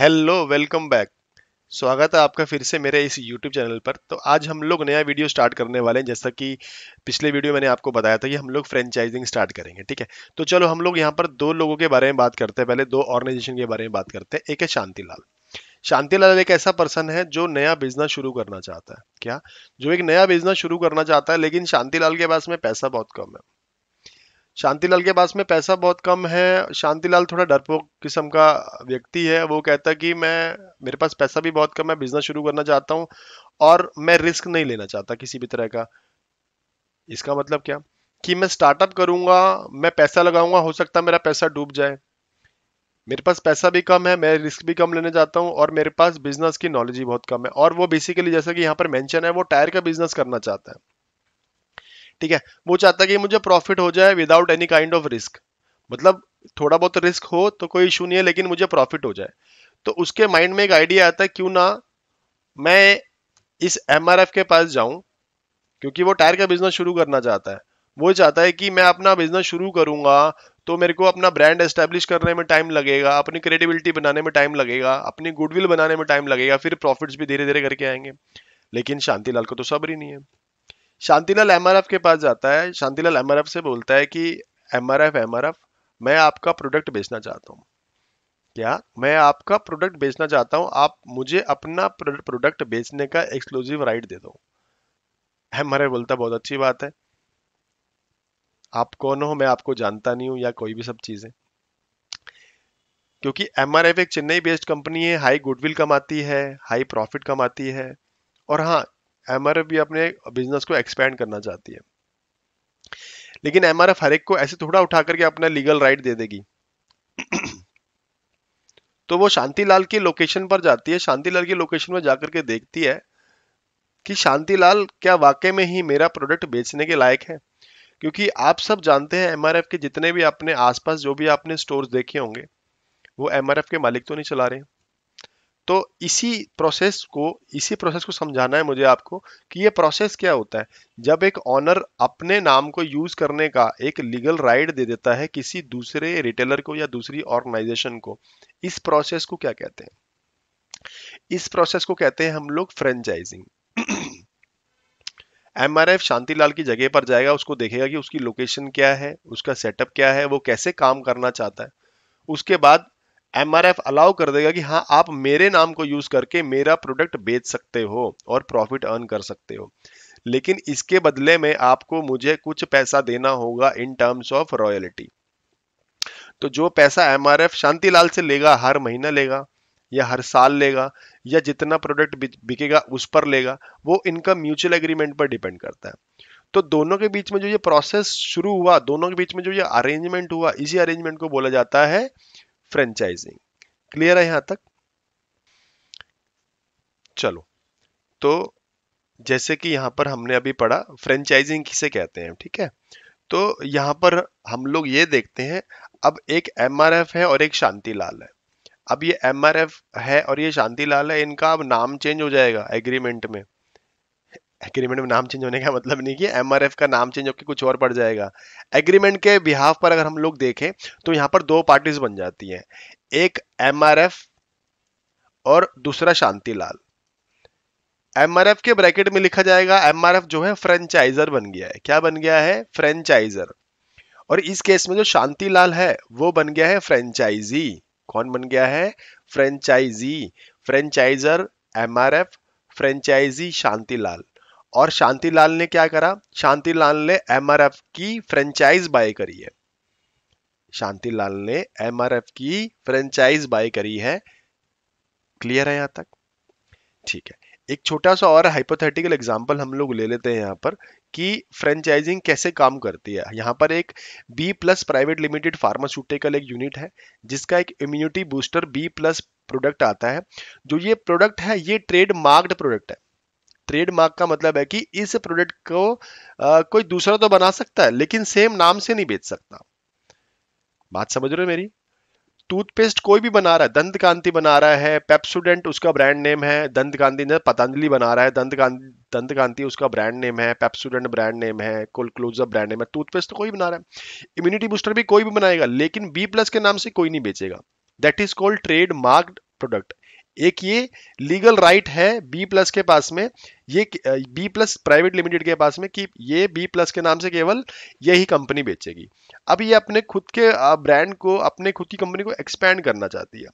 hello welcome back स्वागत है आपका फिर से मेरे इस यूट्यूब चैनल पर तो आज हम लोग नया वीडियो स्टार्ट करने वाले हैं जैसा कि पिछले वीडियो मैंने आपको बताया था कि हम लोग फ्रेंचाइजिंग स्टार्ट करेंगे ठीक है तो चलो हम लोग यहाँ पर दो लोगों के बारे में बात करते हैं पहले दो ऑर्गेनाइजेशन के बारे में बात करते हैं एक है शांतिलाल शांतिलाल एक ऐसा पर्सन है जो नया बिजनेस शुरू करना चाहता है क्या जो एक नया बिजनेस शुरू करना चाहता है लेकिन शांतिलाल के पास में पैसा बहुत कम है शांतिलाल के पास में पैसा बहुत कम है शांतिलाल थोड़ा डरपोक किस्म का व्यक्ति है वो कहता है कि मैं मेरे पास पैसा भी बहुत कम है बिजनेस शुरू करना चाहता हूँ और मैं रिस्क नहीं लेना चाहता किसी भी तरह का इसका मतलब क्या कि मैं स्टार्टअप करूंगा मैं पैसा लगाऊंगा हो सकता है मेरा पैसा डूब जाए मेरे पास पैसा भी कम है मैं रिस्क भी कम लेने जाता हूँ और मेरे पास बिजनेस की नॉलेज ही बहुत कम है और वो बेसिकली जैसा कि यहाँ पर मेंशन है वो टायर का बिजनेस करना चाहता है ठीक है वो चाहता है कि मुझे प्रॉफिट हो जाए without any kind of risk मतलब थोड़ा बहुत रिस्क हो तो कोई इशू नहीं है लेकिन मुझे प्रॉफिट हो जाए तो उसके माइंड में एक आइडिया आता है क्यों ना मैं इस एम के पास जाऊं क्योंकि वो टायर का बिजनेस शुरू करना चाहता है वो चाहता है कि मैं अपना बिजनेस शुरू करूंगा तो मेरे को अपना ब्रांड एस्टेब्लिश करने में टाइम लगेगा अपनी क्रेडिबिलिटी बनाने में टाइम लगेगा अपनी गुडविल बनाने में टाइम लगेगा फिर प्रॉफिट्स भी धीरे धीरे करके आएंगे लेकिन शांतिलाल को तो सब्र ही नहीं है शांतिलाल एम के पास जाता है शांतिलाल एम से बोलता है कि एमआरएफ एमआरएफ मैं आपका प्रोडक्ट बेचना चाहता हूँ क्या मैं आपका प्रोडक्ट बेचना चाहता हूँ आप मुझे अपना प्रोडक्ट बेचने का एक्सक्लूसिव राइट दे दो एम एफ बोलता बहुत अच्छी बात है आप कौन हो मैं आपको जानता नहीं हूँ या कोई भी सब चीज़ें क्योंकि एम एक चेन्नई बेस्ड कंपनी है हाई गुडविल कमाती है हाई प्रॉफिट कमाती है और हाँ एमआरएफ भी अपने बिजनेस को एक्सपेंड करना चाहती है लेकिन एमआरएफ हर एक को ऐसे थोड़ा उठा करके अपना लीगल राइट दे देगी तो वो शांतिलाल की लोकेशन पर जाती है शांतिलाल की लोकेशन में जाकर के देखती है कि शांतिलाल क्या वाकई में ही मेरा प्रोडक्ट बेचने के लायक है क्योंकि आप सब जानते हैं एमआरएफ के जितने भी अपने आसपास जो भी आपने स्टोर्स देखे होंगे वो एमआरएफ के मालिक तो नहीं चला रहे हैं तो इसी प्रोसेस को इसी प्रोसेस को समझाना है मुझे आपको कि ये प्रोसेस क्या होता है जब एक ऑनर अपने नाम को यूज करने का एक लीगल राइट दे देता है किसी दूसरे रिटेलर को या दूसरी ऑर्गेनाइजेशन को इस प्रोसेस को क्या कहते हैं इस प्रोसेस को कहते हैं हम लोग franchising M R F Shantilal की जगह पर जाएगा उसको देखेगा कि उसकी लोकेशन क्या है उसका सेटअप क्या है वो कैसे काम करना चाहता है उसके बाद एम अलाउ कर देगा कि हाँ आप मेरे नाम को यूज करके मेरा प्रोडक्ट बेच सकते हो और प्रॉफिट अर्न कर सकते हो लेकिन इसके बदले में आपको मुझे कुछ पैसा देना होगा इन टर्म्स ऑफ रॉयलिटी तो जो पैसा एम शांतिलाल से लेगा हर महीना लेगा या हर साल लेगा या जितना प्रोडक्ट बिकेगा उस पर लेगा वो इनका म्यूचुअल एग्रीमेंट पर डिपेंड करता है तो दोनों के बीच में जो ये प्रोसेस शुरू हुआ दोनों के बीच में जो ये अरेंजमेंट हुआ इसी अरेंजमेंट को बोला जाता है फ्रेंचाइजिंग क्लियर है यहां तक चलो तो जैसे कि यहां पर हमने अभी पढ़ा फ्रेंचाइजिंग किसे कहते हैं ठीक है तो यहाँ पर हम लोग ये देखते हैं अब एक एम है और एक शांतिलाल है अब ये एम है और ये शांतिलाल है इनका अब नाम चेंज हो जाएगा एग्रीमेंट में एग्रीमेंट में नाम चेंज होने का मतलब नहीं कि एम का नाम चेंज होकर कुछ और पड़ जाएगा एग्रीमेंट के बिहाफ पर अगर हम लोग देखें तो यहाँ पर दो पार्टीज बन जाती हैं एक एम और दूसरा शांतिलाल एमआरएफ के ब्रैकेट में लिखा जाएगा एमआरएफ जो है फ्रेंचाइजर बन गया है क्या बन गया है फ्रेंचाइजर और इस केस में जो शांतिलाल है वो बन गया है फ्रेंचाइजी कौन बन गया है franchisee franchiser MRF franchisee Shantilal और शांतिलाल ने क्या करा शांतिलाल ने एमआरएफ की फ्रेंचाइज बाय करी है शांतिलाल ने एमआरएफ की फ्रेंचाइज बाय करी है क्लियर है यहां तक ठीक है एक छोटा सा और हाइपोथेटिकल एग्जांपल हम लोग ले लेते हैं यहां पर कि फ्रेंचाइजिंग कैसे काम करती है यहां पर एक B plus private limited pharmaceutical एक यूनिट है जिसका एक immunity booster B plus product आता है जो ये प्रोडक्ट है ये ट्रेड मार्क्ड प्रोडक्ट है ट्रेडमार्क का मतलब है कि इस प्रोडक्ट को आ, कोई दूसरा तो बना सकता है लेकिन सेम नाम से नहीं बेच सकता बात समझ रहे हो मेरी टूथपेस्ट कोई भी बना रहा है दंत कांति बना रहा है पेप्सोडेंट उसका ब्रांड नेम है दंत कांति पतंजलि बना रहा है दंत कांति दंत कांति उसका ब्रांड नेम है पेप्सोडेंट ब्रांड नेम है कोल क्लोजअप ब्रांड नेम है टूथपेस्ट तो कोई बना रहा है इम्यूनिटी बूस्टर भी कोई भी बनाएगा लेकिन बी प्लस के नाम से कोई नहीं बेचेगा that is called trade marked product एक ये लीगल राइट right है बी प्लस के पास में ये बी प्लस प्राइवेट लिमिटेड के पास में कि ये बी प्लस के नाम से केवल यही कंपनी बेचेगी अब ये अपने खुद के ब्रांड को अपने खुद की कंपनी को एक्सपैंड करना चाहती है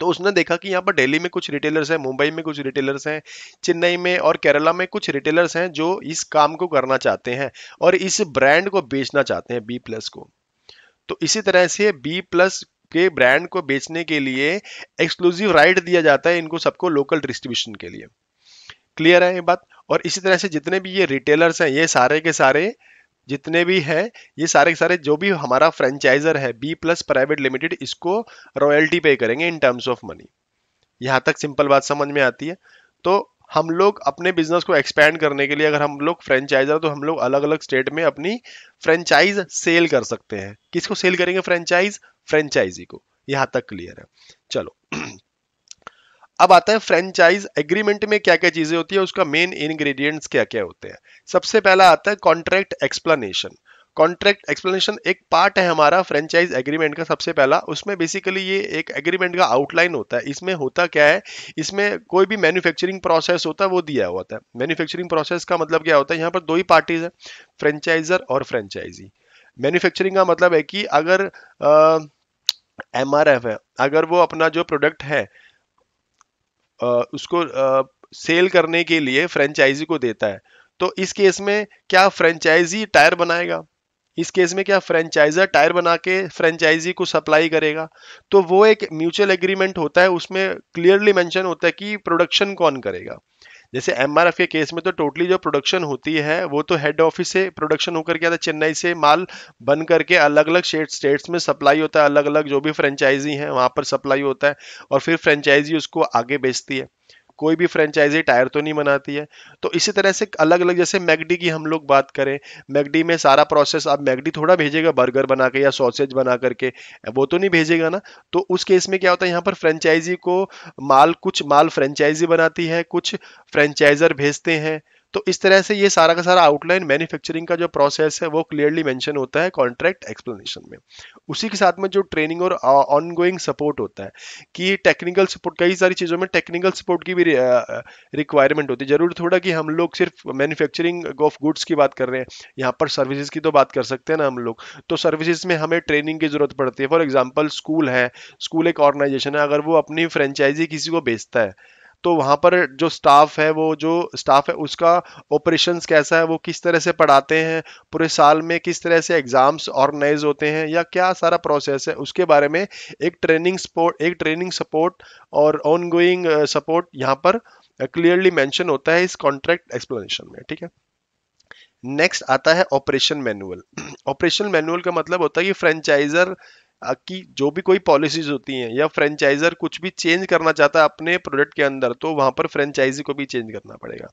तो उसने देखा कि यहाँ पर दिल्ली में कुछ रिटेलर्स हैं मुंबई में कुछ रिटेलर्स हैं चेन्नई में और केरला में कुछ रिटेलर्स हैं जो इस काम को करना चाहते हैं और इस ब्रांड को बेचना चाहते हैं बी प्लस को तो इसी तरह से बी प्लस के ब्रांड को बेचने के लिए एक्सक्लूसिव राइट दिया जाता है इनको सबको लोकल डिस्ट्रीब्यूशन के लिए क्लियर है ये बात और इसी तरह से जितने भी ये रिटेलर्स हैं ये सारे के सारे जितने भी हैं ये सारे के सारे जो भी हमारा फ्रेंचाइजर है बी प्लस प्राइवेट लिमिटेड इसको रॉयल्टी पे करेंगे इन टर्म्स ऑफ मनी यहाँ तक सिंपल बात समझ में आती है तो हम लोग अपने बिजनेस को एक्सपेंड करने के लिए अगर हम लोग फ्रेंचाइजर तो हम लोग अलग अलग स्टेट में अपनी फ्रेंचाइज सेल कर सकते हैं किसको सेल करेंगे फ्रेंचाइज फ्रेंचाइजी को यहां तक क्लियर है चलो अब आता है फ्रेंचाइज एग्रीमेंट में क्या क्या चीजें होती है उसका मेन इंग्रेडिएंट्स क्या क्या होते हैं सबसे पहला आता है कॉन्ट्रैक्ट एक्सप्लेनेशन कॉन्ट्रैक्ट एक्सप्लेनेशन एक पार्ट है हमारा फ्रेंचाइज एग्रीमेंट का सबसे पहला उसमें बेसिकली ये एक एग्रीमेंट का आउटलाइन होता है इसमें होता क्या है इसमें कोई भी मैन्युफैक्चरिंग प्रोसेस होता है वो दिया हुआ है मैन्युफैक्चरिंग प्रोसेस का मतलब क्या होता है यहाँ पर दो ही पार्टीज है फ्रेंचाइजर और फ्रेंचाइजी मैन्युफैक्चरिंग का मतलब है कि अगर एम है अगर वो अपना जो प्रोडक्ट है आ, उसको आ, सेल करने के लिए फ्रेंचाइजी को देता है तो इस केस में क्या फ्रेंचाइजी टायर बनाएगा इस केस में क्या फ्रेंचाइजर टायर बना के फ्रेंचाइजी को सप्लाई करेगा तो वो एक म्यूचुअल एग्रीमेंट होता है उसमें क्लियरली मेंशन होता है कि प्रोडक्शन कौन करेगा जैसे एम के केस में तो टोटली जो प्रोडक्शन होती है वो तो हेड ऑफिस से प्रोडक्शन होकर के आता है चेन्नई से माल बन करके अलग अलग स्टेट स्टेट्स में सप्लाई होता है अलग अलग जो भी फ्रेंचाइजी हैं वहाँ पर सप्लाई होता है और फिर फ्रेंचाइजी उसको आगे बेचती है कोई भी फ्रेंचाइजी टायर तो नहीं बनाती है तो इसी तरह से अलग अलग जैसे मैगडी की हम लोग बात करें मैगडी में सारा प्रोसेस आप मैगडी थोड़ा भेजेगा बर्गर बना के या सॉसेज बना करके वो तो नहीं भेजेगा ना तो उस केस में क्या होता है यहाँ पर फ्रेंचाइजी को माल कुछ माल फ्रेंचाइजी बनाती है कुछ फ्रेंचाइजर भेजते हैं तो इस तरह से ये सारा का सारा आउटलाइन मैन्युफैक्चरिंग का जो प्रोसेस है वो क्लियरली मेंशन होता है कॉन्ट्रैक्ट एक्सप्लेनेशन में उसी के साथ में जो ट्रेनिंग और ऑनगोइंग सपोर्ट होता है कि टेक्निकल सपोर्ट कई सारी चीज़ों में टेक्निकल सपोर्ट की भी रिक्वायरमेंट होती है जरूर थोड़ा कि हम लोग सिर्फ मैन्युफैक्चरिंग ऑफ गुड्स की बात कर रहे हैं यहाँ पर सर्विसेज की तो बात कर सकते हैं ना हम लोग तो सर्विसेज में हमें ट्रेनिंग की जरूरत पड़ती है फॉर एग्जाम्पल स्कूल है स्कूल एक ऑर्गेनाइजेशन है अगर वो अपनी फ्रेंचाइजी किसी को बेचता है तो वहां पर जो स्टाफ है वो जो स्टाफ है उसका ऑपरेशंस कैसा है वो किस तरह से पढ़ाते हैं पूरे साल में किस तरह से एग्ज़ाम्स ऑर्गेनाइज होते हैं या क्या सारा प्रोसेस है उसके बारे में एक ट्रेनिंग सपोर्ट एक ट्रेनिंग सपोर्ट और ऑनगोइंग सपोर्ट यहाँ पर क्लियरली मैंशन होता है इस कॉन्ट्रैक्ट एक्सप्लेनेशन में ठीक है नेक्स्ट आता है ऑपरेशन मैनुअल ऑपरेशन मैनुअल का मतलब होता है कि फ्रेंचाइजर कि जो भी कोई पॉलिसीज होती हैं या फ्रेंचाइजर कुछ भी चेंज करना चाहता है अपने प्रोडक्ट के अंदर तो वहाँ पर फ्रेंचाइजी को भी चेंज करना पड़ेगा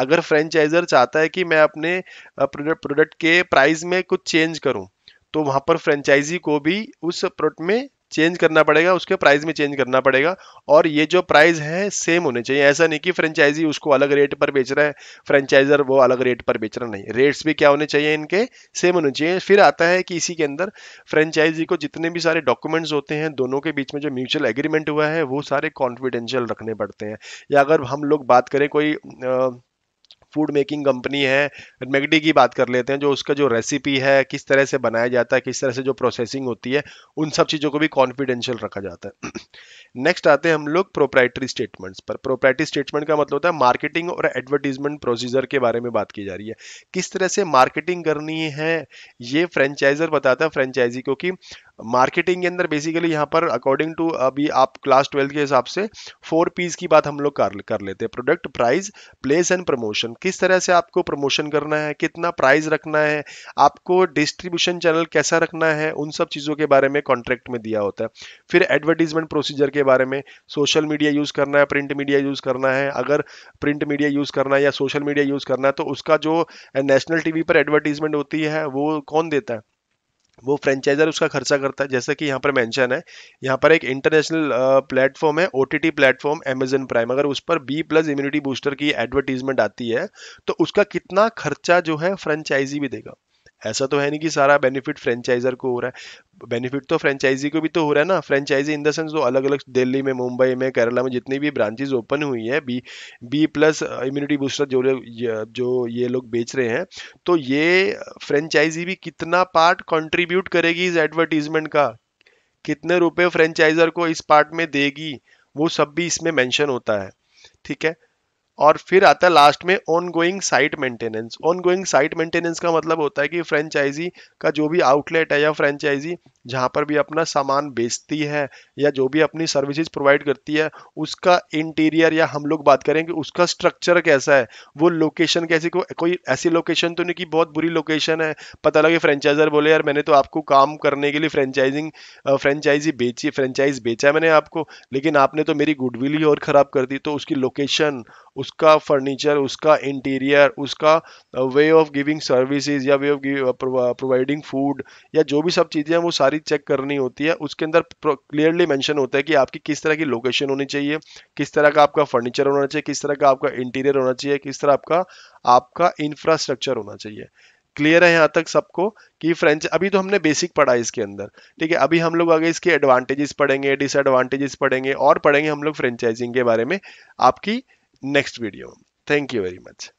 अगर फ्रेंचाइजर चाहता है कि मैं अपने प्रोडक्ट के प्राइस में कुछ चेंज करूँ तो वहां पर फ्रेंचाइजी को भी उस प्रोडक्ट में चेंज करना पड़ेगा उसके प्राइस में चेंज करना पड़ेगा और ये जो प्राइस है सेम होने चाहिए ऐसा नहीं कि फ्रेंचाइजी उसको अलग रेट पर बेच रहा है फ्रेंचाइजर वो अलग रेट पर बेच रहा नहीं रेट्स भी क्या होने चाहिए इनके सेम होने चाहिए फिर आता है कि इसी के अंदर फ्रेंचाइजी को जितने भी सारे डॉक्यूमेंट्स होते हैं दोनों के बीच में जो म्यूचुअल एग्रीमेंट हुआ है वो सारे कॉन्फिडेंशियल रखने पड़ते हैं या अगर हम लोग बात करें कोई आ, फूड मेकिंग कंपनी है मैगडी की बात कर लेते हैं जो उसका जो रेसिपी है किस तरह से बनाया जाता है किस तरह से जो प्रोसेसिंग होती है उन सब चीज़ों को भी कॉन्फिडेंशियल रखा जाता है नेक्स्ट आते हैं हम लोग प्रोप्राइटरी स्टेटमेंट्स पर प्रोप्राइटरी स्टेटमेंट का मतलब होता है मार्केटिंग और एडवर्टीजमेंट प्रोसीजर के बारे में बात की जा रही है किस तरह से मार्केटिंग करनी है ये फ्रेंचाइजर बताता है फ्रेंचाइजी को कि मार्केटिंग के अंदर बेसिकली यहाँ पर अकॉर्डिंग टू अभी आप क्लास ट्वेल्थ के हिसाब से फोर पीज की बात हम लोग कर, कर लेते हैं product price place and promotion किस तरह से आपको प्रमोशन करना है कितना प्राइस रखना है आपको डिस्ट्रीब्यूशन चैनल कैसा रखना है उन सब चीज़ों के बारे में कॉन्ट्रैक्ट में दिया होता है फिर एडवर्टीजमेंट प्रोसीजर के बारे में सोशल मीडिया यूज़ करना है प्रिंट मीडिया यूज़ करना है अगर प्रिंट मीडिया यूज़ करना है या सोशल मीडिया यूज़ करना है तो उसका जो नेशनल टीवी पर एडवर्टीजमेंट होती है वो कौन देता है वो फ्रेंचाइजर उसका खर्चा करता है जैसे कि यहाँ पर मेंशन है यहाँ पर एक इंटरनेशनल प्लेटफॉर्म है O T platform Amazon Prime अगर उस पर बी प्लस इम्यूनिटी बूस्टर की एडवर्टीजमेंट आती है तो उसका कितना खर्चा जो है फ्रेंचाइजी भी देगा ऐसा तो है नहीं कि सारा बेनिफिट फ्रेंचाइजर को हो रहा है बेनिफिट तो फ्रेंचाइजी को भी तो हो रहा है ना फ्रेंचाइजी इन द सेंस तो अलग अलग दिल्ली में मुंबई में केरला में जितनी भी ब्रांचेज ओपन हुई है B B plus immunity booster जो लोग जो ये लोग बेच रहे हैं तो ये फ्रेंचाइजी भी कितना पार्ट कॉन्ट्रीब्यूट करेगी इस एडवर्टीजमेंट का कितने रुपये फ्रेंचाइजर को इस पार्ट में देगी वो सब भी इसमें मैंशन होता है ठीक है और फिर आता है लास्ट में ongoing site maintenance ongoing site maintenance का मतलब होता है कि फ्रेंचाइजी का जो भी आउटलेट है या फ्रेंचाइजी जहाँ पर भी अपना सामान बेचती है या जो भी अपनी सर्विसेज प्रोवाइड करती है उसका इंटीरियर या हम लोग बात करें कि उसका स्ट्रक्चर कैसा है वो लोकेशन कैसी को कोई ऐसी लोकेशन तो नहीं कि बहुत बुरी लोकेशन है पता लगे फ्रेंचाइजर बोले यार मैंने तो आपको काम करने के लिए फ्रेंचाइजिंग फ्रेंचाइजी बेची फ्रेंचाइज बेचा मैंने आपको लेकिन आपने तो मेरी गुडविल ही और ख़राब कर दी तो उसकी लोकेशन उसका फर्नीचर उसका इंटीरियर उसका वे ऑफ गिविंग सर्विसेज या वे ऑफ प्रोवाइडिंग फूड या जो भी सब चीज़ें हैं वो सारी सारी चेक करनी होती है उसके अंदर क्लियरली मेंशन होता है कि आपकी किस तरह की लोकेशन होनी चाहिए किस तरह का आपका फर्नीचर होना चाहिए किस तरह का आपका इंटीरियर होना चाहिए किस तरह आपका आपका इंफ्रास्ट्रक्चर होना चाहिए क्लियर है यहाँ तक सबको कि फ्रेंच अभी तो हमने बेसिक पढ़ा इसके अंदर ठीक है अभी हम लोग आगे इसके एडवांटेजेस पढ़ेंगे डिसएडवांटेजेस पढ़ेंगे और पढ़ेंगे हम लोग फ्रेंचाइजिंग के बारे में आपकी next video thank you very much